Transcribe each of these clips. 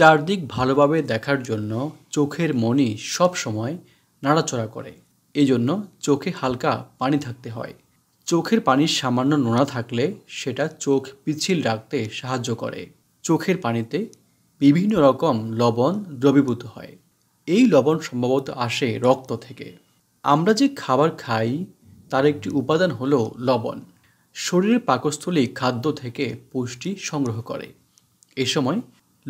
চারদিক ভালোভাবে দেখার জন্য চোখের মনি সব সময় নাড়াচড়া করে এই জন্য চোখে হালকা পানি থাকতে হয় চোখের পানির সামান্য নোনা থাকলে সেটা চোখ পিছিল রাখতে সাহায্য করে চোখের পানিতে বিভিন্ন রকম লবণ দ্রবীভূত হয় এই লবণ সম্ভবত আসে রক্ত থেকে আমরা যে খাবার খাই তার একটি উপাদান হলো লবণ শরীরের পাকস্থলী খাদ্য থেকে পুষ্টি সংগ্রহ করে এ সময়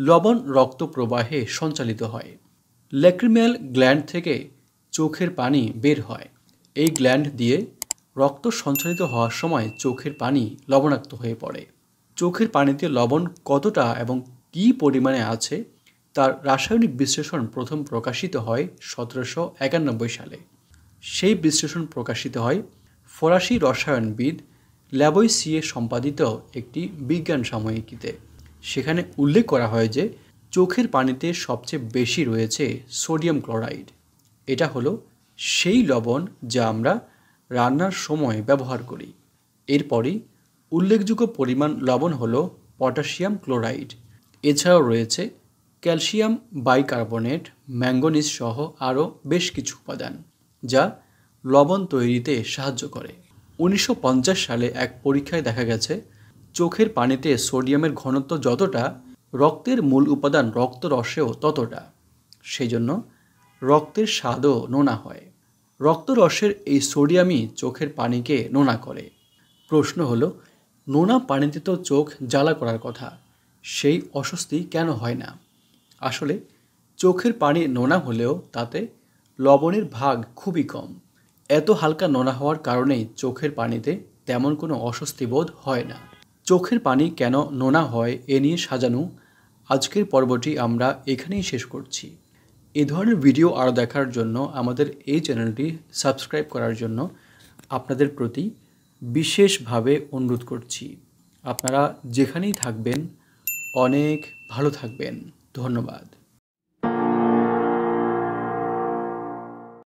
লবণ রক্ত প্রবাহে সঞ্চালিত হয় ল্যাক্রিমেল গ্ল্যান্ড থেকে চোখের পানি বের হয় এই গ্ল্যান্ড দিয়ে রক্ত সঞ্চালিত হওয়ার সময় চোখের পানি লবণাক্ত হয়ে পড়ে চোখের পানিতে লবণ কতটা এবং কী পরিমাণে আছে তার রাসায়নিক বিশ্লেষণ প্রথম প্রকাশিত হয় সতেরোশো একানব্বই সালে সেই বিশ্লেষণ প্রকাশিত হয় ফরাসি রসায়নবিদ ল্যাবোইসিয়ে সম্পাদিত একটি বিজ্ঞান সাময়িকীতে সেখানে উল্লেখ করা হয় যে চোখের পানিতে সবচেয়ে বেশি রয়েছে সোডিয়াম ক্লোরাইড এটা হলো সেই লবণ যা আমরা রান্নার সময় ব্যবহার করি এরপরই উল্লেখযোগ্য পরিমাণ লবণ হলো পটাশিয়াম ক্লোরাইড এছাড়াও রয়েছে ক্যালসিয়াম বাইকার্বনেট ম্যাঙ্গোনিজ সহ আরও বেশ কিছু উপাদান যা লবণ তৈরিতে সাহায্য করে উনিশশো সালে এক পরীক্ষায় দেখা গেছে চোখের পানিতে সোডিয়ামের ঘনত্ব যতটা রক্তের মূল উপাদান রক্তরসেও ততটা সেই জন্য রক্তের স্বাদও নোনা হয় রসের এই সোডিয়ামই চোখের পানিকে নোনা করে প্রশ্ন হলো নোনা পানিতে তো চোখ জ্বালা করার কথা সেই অস্বস্তি কেন হয় না আসলে চোখের পানি নোনা হলেও তাতে লবণের ভাগ খুবই কম এত হালকা নোনা হওয়ার কারণেই চোখের পানিতে তেমন কোনো অস্বস্তি বোধ হয় না চোখের পানি কেন নোনা হয় এ নিয়ে সাজানো আজকের পর্বটি আমরা এখানেই শেষ করছি এ ধরনের ভিডিও আরও দেখার জন্য আমাদের এই চ্যানেলটি সাবস্ক্রাইব করার জন্য আপনাদের প্রতি বিশেষভাবে অনুরোধ করছি আপনারা যেখানেই থাকবেন অনেক ভালো থাকবেন ধন্যবাদ